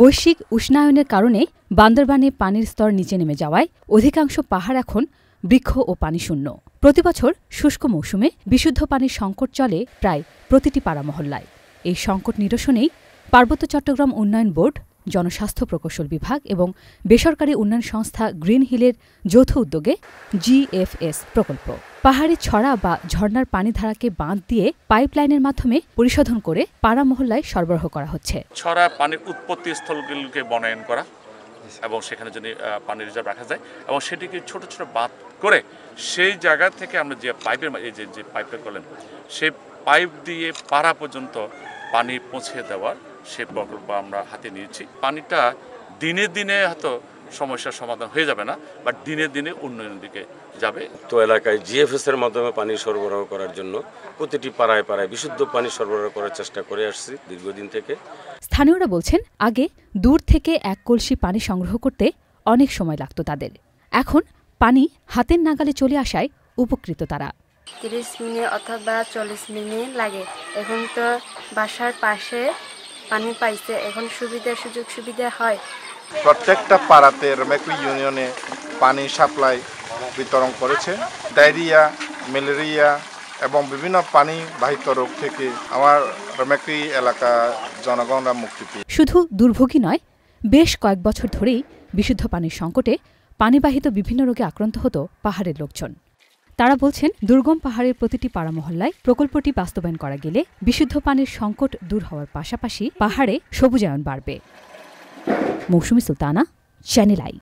বৈশ্বিক উষ্ণায়নের কারণে বান্দরবানে পানির স্তর নিচে নেমে যাওয়ায় অধিকাংশ পাহাড় এখন বৃক্ষ ও পানিশূন্য প্রতিবছর শুষ্ক মৌসুমে বিশুদ্ধ পানির সংকট চলে প্রায় প্রতিটি পাড়া মহল্লায় এই সংকট নিরসনেই পার্বত্য চট্টগ্রাম উন্নয়ন বোর্ড জনস্বাস্থ্য প্রকৌশল বিভাগ এবং বেসরকারি উন্নয়ন সংস্থা গ্রিন হিলের যৌথ উদ্যোগে জিএফএস প্রকল্প পাহাড়ে ছড়া বা ঝর্নার ধারাকে বাঁধ দিয়ে পাইপলাইনের মাধ্যমে পরিশোধন করে পাড়া মহল্লায় সরবরাহ করা হচ্ছে ছড়া পানির উৎপত্তি স্থলগুলিকে বনায়ন করা এবং সেখানে যদি পানি রিজার্ভ রাখা যায় এবং সেটিকে ছোট ছোট বাঁধ করে সেই জায়গা থেকে আমরা যে পাইপের এই যে যে পাইপটা করলেন সেই পাইপ দিয়ে পাড়া পর্যন্ত পানি পৌঁছে দেওয়ার সে প্রকল্প আমরা হাতে নিয়েছি পানিটা দিনে দিনে হয়তো সমস্যার সমাধান হয়ে যাবে না বাট দিনে দিনে উন্নয়নের দিকে যাবে তো এলাকায় জিএফএস এর মাধ্যমে পানি সরবরাহ করার জন্য প্রতিটি পাড়ায় পাড়ায় বিশুদ্ধ পানি সরবরাহ করার চেষ্টা করে আসছি দীর্ঘদিন থেকে স্থানীয়রা বলছেন আগে দূর থেকে এক কলসি পানি সংগ্রহ করতে অনেক সময় লাগতো তাদের এখন পানি হাতের নাগালে চলে আসায় উপকৃত তারা তিরিশ মিনিট অথবা চল্লিশ মিনিট লাগে এখন তো বাসার পাশে পানি পাইছে এখন সুবিধা সুযোগ সুবিধা হয় প্রত্যেকটা পাড়াতে রমেকু ইউনিয়নে পানি সাপ্লাই বিতরণ করেছে ডায়রিয়া ম্যালেরিয়া এবং বিভিন্ন পানিবাহিত রোগ থেকে আমার রমেকু এলাকা জনগণরা মুক্তি পেয়ে শুধু দুর্ভোগী নয় বেশ কয়েক বছর ধরেই বিশুদ্ধ পানির সংকটে পানিবাহিত বিভিন্ন রোগে আক্রান্ত হতো পাহাড়ের লোকজন তারা বলছেন দুর্গম পাহাড়ের প্রতিটি পাড়া মহল্লায় প্রকল্পটি বাস্তবায়ন করা গেলে বিশুদ্ধ পানির সংকট দূর হওয়ার পাশাপাশি পাহাড়ে সবুজায়ন বাড়বে মৌসুমী সুলতানা চ্যানেল আই